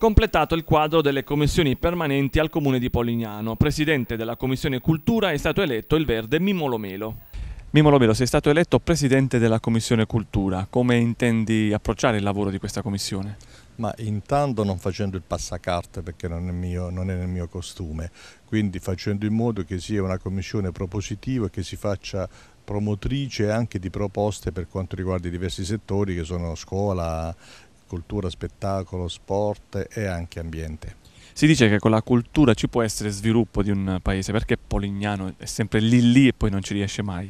completato il quadro delle commissioni permanenti al comune di Polignano. Presidente della commissione cultura è stato eletto il verde Mimmo Lomelo. Mimmo Lomelo, sei stato eletto presidente della commissione cultura. Come intendi approcciare il lavoro di questa commissione? Ma intanto non facendo il passacarte perché non è, mio, non è nel mio costume, quindi facendo in modo che sia una commissione propositiva e che si faccia promotrice anche di proposte per quanto riguarda i diversi settori che sono scuola, cultura, spettacolo, sport e anche ambiente. Si dice che con la cultura ci può essere sviluppo di un paese, perché Polignano è sempre lì lì e poi non ci riesce mai?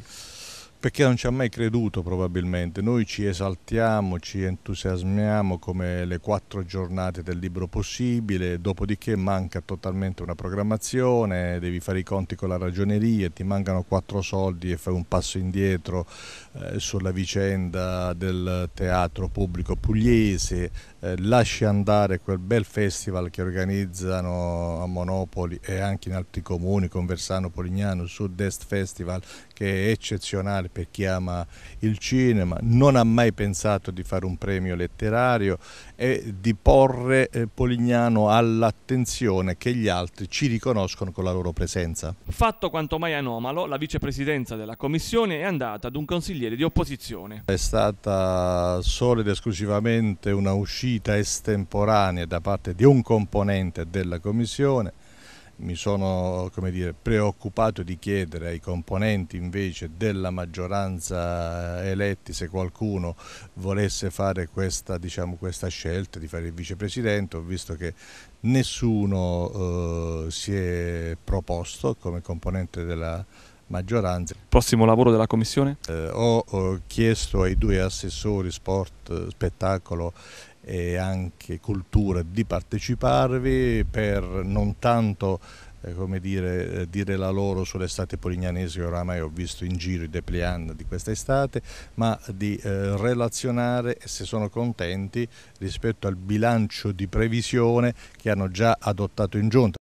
perché non ci ha mai creduto probabilmente. Noi ci esaltiamo, ci entusiasmiamo come le quattro giornate del libro possibile, dopodiché manca totalmente una programmazione, devi fare i conti con la ragioneria, ti mancano quattro soldi e fai un passo indietro eh, sulla vicenda del teatro pubblico pugliese, eh, lasci andare quel bel festival che organizzano a Monopoli e anche in altri comuni, Conversano Polignano, Sud-Est Festival, che è eccezionale per chi ama il cinema, non ha mai pensato di fare un premio letterario e di porre eh, Polignano all'attenzione che gli altri ci riconoscono con la loro presenza. Fatto quanto mai anomalo, la vicepresidenza della commissione è andata ad un consigliere di opposizione. È stata solo ed esclusivamente una uscita estemporanea da parte di un componente della commissione mi sono dire, preoccupato di chiedere ai componenti invece della maggioranza eh, eletti se qualcuno volesse fare questa, diciamo, questa scelta di fare il vicepresidente, ho visto che nessuno eh, si è proposto come componente della maggioranza. Prossimo lavoro della Commissione? Eh, ho, ho, chiesto ai due assessori sport, spettacolo e anche cultura di parteciparvi per non tanto eh, come dire, eh, dire la loro sull'estate polignanese che oramai ho visto in giro i depliant di questa estate, ma di eh, relazionare se sono contenti rispetto al bilancio di previsione che hanno già adottato in giunta.